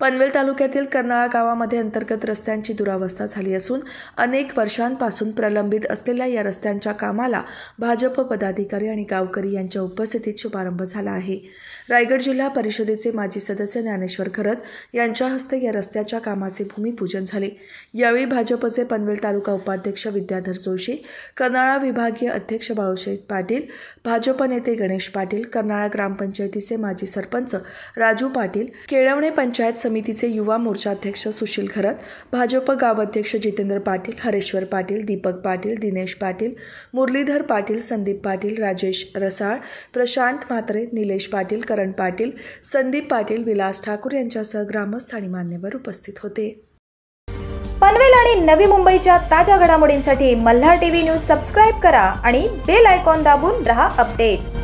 पनवेल तालुक्यातील कर्नाळा गावामध्ये अंतर्गत रस्त्यांची दुरावस्था झाली असून अनेक वर्षांपासून प्रलंबित असलेल्या या रस्त्यांच्या कामाला भाजप पदाधिकारी आणि गावकरी यांच्या उपस्थितीत शुभारंभ झाला आहे रायगड जिल्हा परिषदेचे माजी सदस्य ज्ञानेश्वर खरत यांच्या हस्ते या रस्त्याच्या कामाचे भूमिपूजन झाले यावेळी भाजपचे पनवेल तालुका उपाध्यक्ष विद्याधर जोशी कर्नाळा विभागीय अध्यक्ष भाऊशेठ पाटील भाजप नेते गणेश पाटील कर्नाळा ग्रामपंचायतीचे माजी सरपंच राजू पाटील केळवणे पंचायत समितीचे युवा मोर्चाध्यक्ष सुशील खरत भाजप गावाध्यक्ष जितेंद्र पाटील हरेश्वर पाटील दीपक पाटील दिनेश पाटील मुरलीधर पाटील संदीप पाटील राजेश रसाळ प्रशांत म्हात्रे निलेश पाटील करण पाटील संदीप पाटील विलास ठाकूर यांच्यासह ग्रामस्थ आणि मान्यवर उपस्थित होते पनवेल आणि नवी मुंबईच्या ताज्या घडामोडींसाठी मल्हार टीव्ही न्यूज सबस्क्राईब करा आणि बेल आयकॉन दाबून रहा अपडेट